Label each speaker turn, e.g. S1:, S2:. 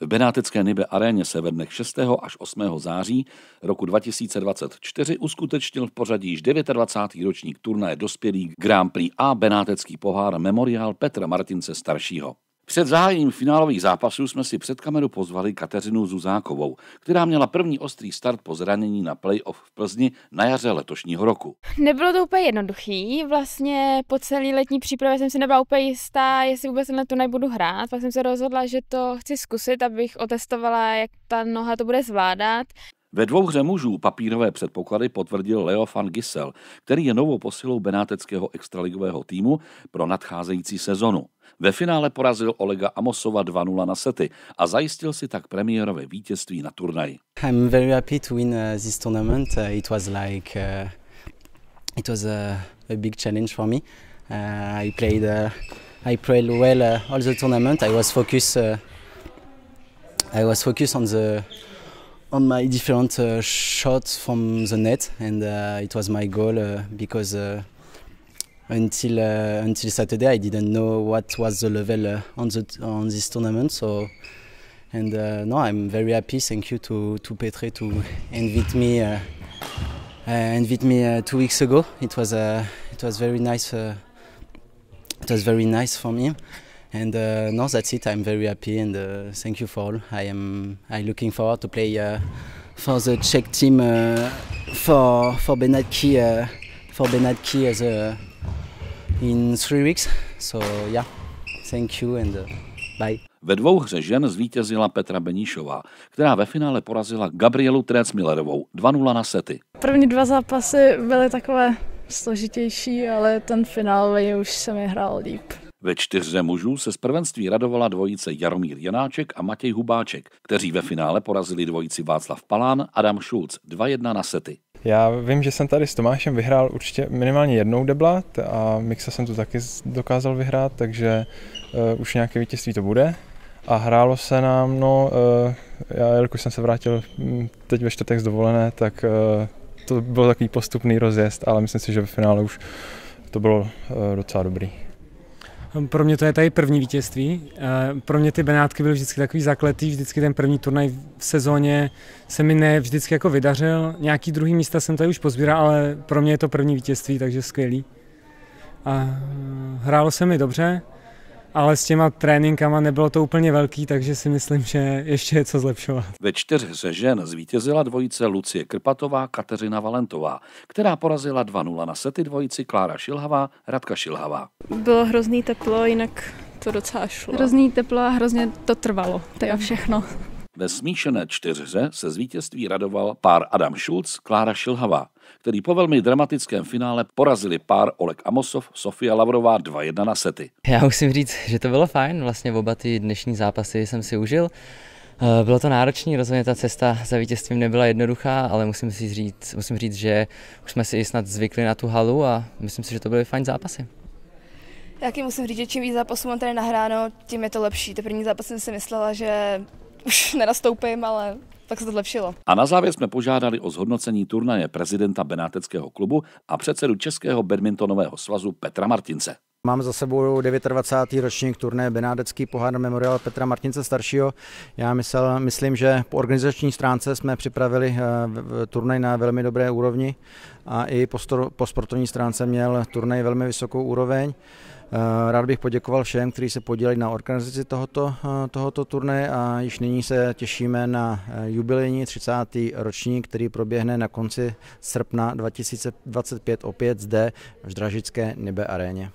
S1: V Benátecké Nibe aréně se ve dnech 6. až 8. září roku 2024 uskutečnil v pořadí již 29. ročník turnaje dospělých Grand Prix a Benátecký pohár Memorial Petra Martince staršího. Před zahájením finálových zápasů jsme si před kameru pozvali Kateřinu Zuzákovou, která měla první ostrý start po zranění na playoff v Plzni na jaře letošního roku. Nebylo to úplně jednoduchý, vlastně po celý letní přípravě jsem si nebyla úplně jistá, jestli vůbec na to nebudu hrát, pak jsem se rozhodla, že to chci zkusit, abych otestovala, jak ta noha to bude zvládat. Ve dvou hře mužů papírové předpoklady potvrdil Leo van Gissel, který je novou posilou benáteckého extraligového týmu pro nadcházející sezonu. Ve finále porazil Olega Amosova 2-0 na sety a zajistil si tak premiérové vítězství na turnaji.
S2: I'm very happy to win uh, this tournament. Uh, it was like uh, it was a, a big challenge for me. Uh, I played uh, I played well uh, all the tournament. I was focused uh, I was focused on the on my different uh, shots from the net, and uh, it was my goal uh, because uh, until uh, until Saturday I didn't know what was the level uh, on the on this tournament. So, and no, I'm very happy. Thank you to to Petre to invite me invite me two weeks ago. It was it was very nice. it was very nice for me. And uh, no, that's it. I'm very happy and uh, thank you for all. I am I looking forward to play uh, for the Czech team uh, for for Benatki uh, for Benatki as a, uh, in three weeks. So yeah, thank you and uh, bye.
S1: Ve dvou hře žen zvítězila Petra Beníšová, která ve finále porazila Gabrielu Trecmillerovou 2-0 na sety.
S2: První dva zápasy byly takové složitější, ale ten finálový už se mi hrál líp.
S1: Ve čtyřze mužů se z prvenství radovala dvojice Jaromír Janáček a Matěj Hubáček, kteří ve finále porazili dvojici Václav Palán, Adam Šulc 2-1 na sety.
S2: Já vím, že jsem tady s Tomášem vyhrál určitě minimálně jednou deblat a Mixa jsem tu taky dokázal vyhrát, takže uh, už nějaké vítězství to bude. A hrálo se nám, no, uh, já, jelikož jsem se vrátil hm, teď ve čtvrtek z dovolené, tak uh, to byl takový postupný rozjezd, ale myslím si, že ve finále už to bylo uh, docela dobrý.
S1: Pro mě to je tady první vítězství. Eh, pro mě ty Benátky byly vždycky takový zakletý, vždycky ten první turnaj v sezóně se mi ne vždycky jako vydařil. Nějaký druhý místa jsem tady už pozbíral, ale pro mě je to první vítězství, takže skvělý. A eh, hrálo se mi dobře ale s těma tréninkama nebylo to úplně velký, takže si myslím, že
S2: ještě je co zlepšovat.
S1: Ve čtyřhře žen zvítězila dvojice Lucie Krpatová, Kateřina Valentová, která porazila 2-0 na sety dvojici Klára Šilhavá, Radka Šilhavá. Bylo hrozný teplo, jinak to docela šlo. Hrozný teplo a hrozně to trvalo, to je všechno. Ve smíšené čtyřře se zvítězství radoval pár Adam Schulz, Klára Šilhavá, který po velmi dramatickém finále porazili pár Oleg Amosov, Sofia Lavrová 2-1 na sety. Já
S2: musím říct, že to bylo fajn, vlastně oba ty dnešní zápasy jsem si užil. Eh, bylo to náročné, rozhodně ta cesta za vítězstvím nebyla jednoduchá, ale musím si říct, musím říct, že už jsme si snad zvykli na tu halu a myslím si, že to byly fajn zápasy.
S1: Jaký musím říct, že čím víc zápasů mám tady nahráno, tím je to lepší. Ty první zápasy jsem si myslela, že už nenastoupím, ale tak se to zlepšilo. A na závěr jsme požádali o zhodnocení turnaje prezidenta Benáteckého klubu a předsedu Českého badmintonového svazu Petra Martince.
S2: Mám za sebou 29. ročník turné Benádecký pohár Memorial Petra Martince staršího. Já myslel, myslím, že po organizační stránce jsme připravili eh, turnaj na velmi dobré úrovni a i po, po sportovní stránce měl turnaj velmi vysokou úroveň. Eh, rád bych poděkoval všem, kteří se podíleli na organizaci tohoto, eh, tohoto turné a již nyní se těšíme na jubilejní 30. ročník, který proběhne na konci srpna 2025 opět zde v Zdražické Nibe aréně.